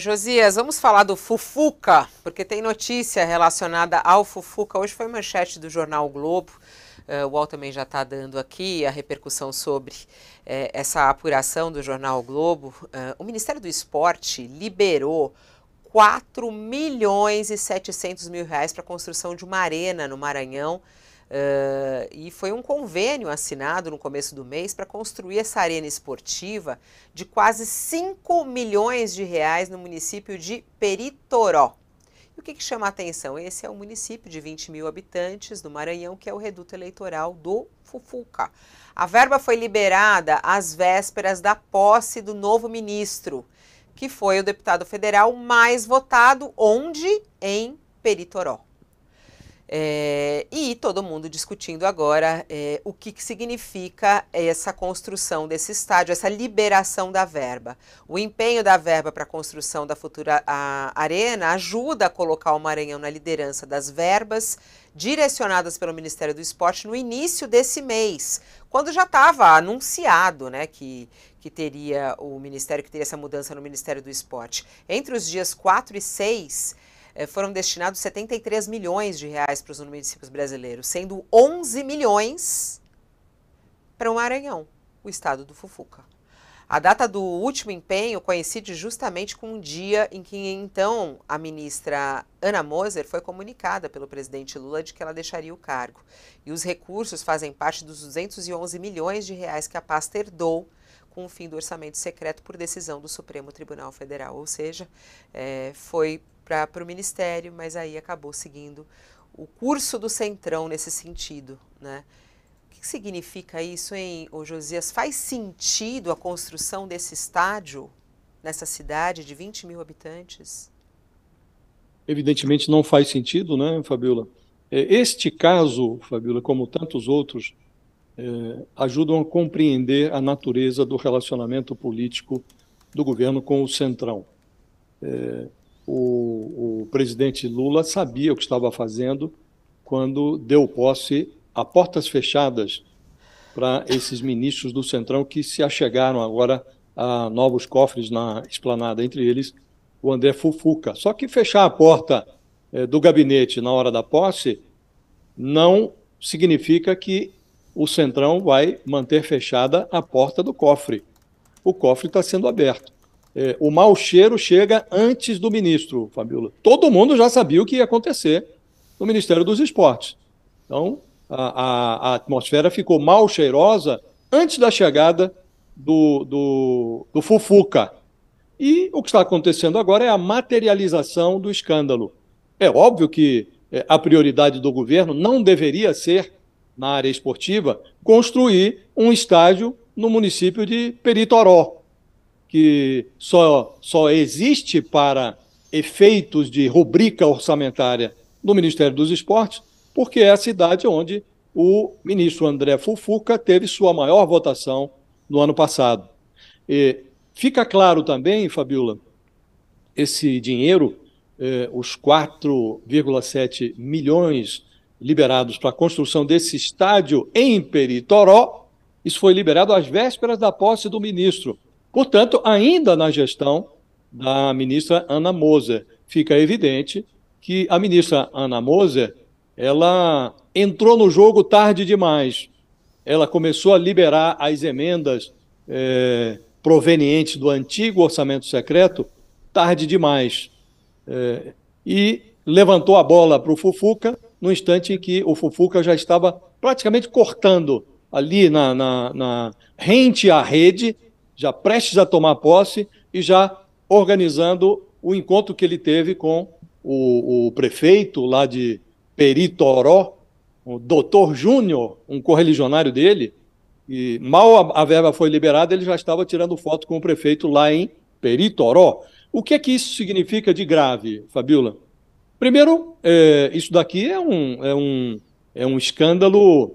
Josias, vamos falar do Fufuca, porque tem notícia relacionada ao Fufuca. Hoje foi manchete do jornal o Globo. Uh, o UOL também já está dando aqui a repercussão sobre eh, essa apuração do jornal o Globo. Uh, o Ministério do Esporte liberou 4 milhões e 700 mil reais para a construção de uma arena no Maranhão. Uh, e foi um convênio assinado no começo do mês para construir essa arena esportiva de quase 5 milhões de reais no município de Peritoró. E o que, que chama a atenção? Esse é um município de 20 mil habitantes do Maranhão, que é o reduto eleitoral do Fufuca. A verba foi liberada às vésperas da posse do novo ministro, que foi o deputado federal mais votado, onde? Em Peritoró. É, e todo mundo discutindo agora é, o que, que, significa essa construção desse estádio, essa liberação da verba. O empenho da verba para a construção da futura a, arena ajuda a colocar o Maranhão na liderança das verbas direcionadas pelo Ministério do Esporte no início desse mês, quando já estava anunciado né, que, que teria o Ministério, que teria essa mudança no Ministério do Esporte. Entre os dias 4 e 6 eh, foram destinados 73 milhões de reais para os municípios brasileiros, sendo 11 milhões para o Maranhão, o estado do Fufuca. A data do último empenho coincide justamente com o dia em que então a ministra Ana Moser foi comunicada pelo presidente Lula de que ela deixaria o cargo. E os recursos fazem parte dos 211 milhões de reais que a pasta herdou com o fim do orçamento secreto por decisão do Supremo Tribunal Federal. Ou seja, é, foi para o Ministério, mas aí acabou seguindo o curso do Centrão nesse sentido. Né? O que significa isso, hein, ô Josias? Faz sentido a construção desse estádio nessa cidade de 20 mil habitantes? Evidentemente não faz sentido, né, Fabiola? É, este caso, Fabiola, como tantos outros, eh, ajudam a compreender a natureza do relacionamento político do governo com o Centrão. Eh, o, o, presidente Lula sabia o que estava fazendo quando deu posse a portas fechadas para esses ministros do Centrão que se achegaram agora a novos cofres na esplanada, entre eles o André Fufuca. Só que fechar a porta eh, do gabinete na hora da posse não significa que o Centrão vai manter fechada a porta do cofre. O cofre está sendo aberto. É, o mau cheiro chega antes do ministro, Fabiola. Todo mundo já sabia o que ia acontecer no Ministério dos Esportes. Então, a, a, a atmosfera ficou mal cheirosa antes da chegada do, do, do Fufuca. E o que está acontecendo agora é a materialização do escândalo. É óbvio que é, a prioridade do governo não deveria ser na área esportiva, construir um estádio no município de Peritoró, que só, só existe para efeitos de rubrica orçamentária do Ministério dos Esportes, porque é a cidade onde o ministro André Fufuca teve sua maior votação no ano passado. E fica claro também, Fabiola, esse dinheiro, eh, os 4,7 milhões liberados para a construção desse estádio em Peritoró, isso foi liberado às vésperas da posse do ministro. Portanto, ainda na gestão da ministra Ana Moser, fica evidente que a ministra Ana Moser, ela entrou no jogo tarde demais. Ela começou a liberar as emendas eh, provenientes do antigo orçamento secreto tarde demais. Eh, e levantou a bola para o Fufuca, no instante em que o Fufuca já estava praticamente cortando ali na, na, na rente à rede, já prestes a tomar posse e já organizando o encontro que ele teve com o, o prefeito lá de Peritoró, o doutor Júnior, um correligionário dele, e mal a, a verba foi liberada, ele já estava tirando foto com o prefeito lá em Peritoró. O que é que isso significa de grave, Fabiola? Primeiro, é, isso daqui é um, é um, é um escândalo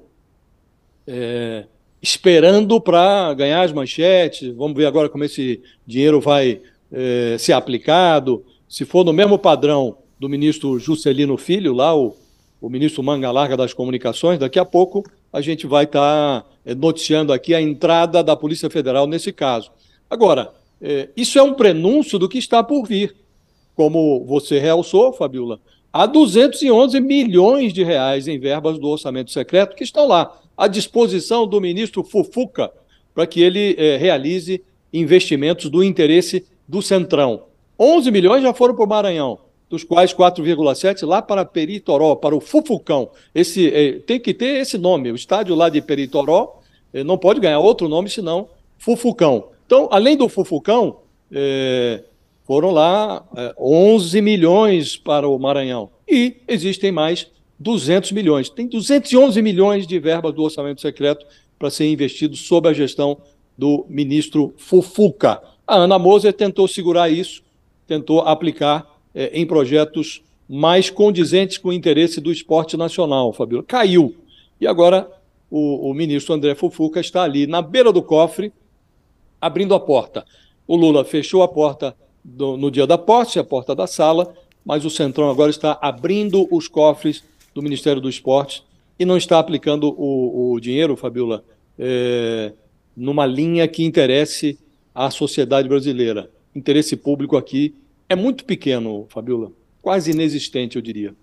é, esperando para ganhar as manchetes. Vamos ver agora como esse dinheiro vai é, ser aplicado. Se for no mesmo padrão do ministro Juscelino Filho, lá o, o ministro Manga Larga das Comunicações, daqui a pouco a gente vai estar tá é, noticiando aqui a entrada da Polícia Federal nesse caso. Agora, é, isso é um prenúncio do que está por vir como você realçou, Fabiola, há 211 milhões de reais em verbas do orçamento secreto que estão lá à disposição do ministro Fufuca para que ele eh, realize investimentos do interesse do Centrão. 11 milhões já foram para o Maranhão, dos quais 4,7 lá para Peritoró, para o Fufucão. Esse, eh, tem que ter esse nome. O estádio lá de Peritoró eh, não pode ganhar outro nome senão Fufucão. Então, além do Fufucão, foram lá é, 11 milhões para o Maranhão. E existem mais 200 milhões. Tem 211 milhões de verba do orçamento secreto para ser investido sob a gestão do ministro Fufuca. A Ana Moser tentou segurar isso, tentou aplicar é, em projetos mais condizentes com o interesse do esporte nacional, Fabíola. Caiu. E agora o, o, ministro André Fufuca está ali na beira do cofre, abrindo a porta. O Lula fechou a porta do, no dia da posse, a porta da sala, mas o Centrão agora está abrindo os cofres do Ministério do Esporte e não está aplicando o, o dinheiro, Fabiola, é, numa linha que interesse à sociedade brasileira. Interesse público aqui é muito pequeno, Fabiola, quase inexistente, eu diria.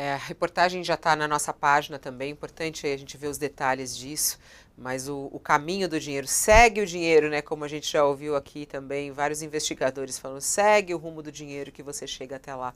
É, a reportagem já está na nossa página também, é importante a gente ver os detalhes disso, mas o, o, caminho do dinheiro, segue o dinheiro, né? Como a gente já ouviu aqui também, vários investigadores falando, segue o rumo do dinheiro que você chega até lá.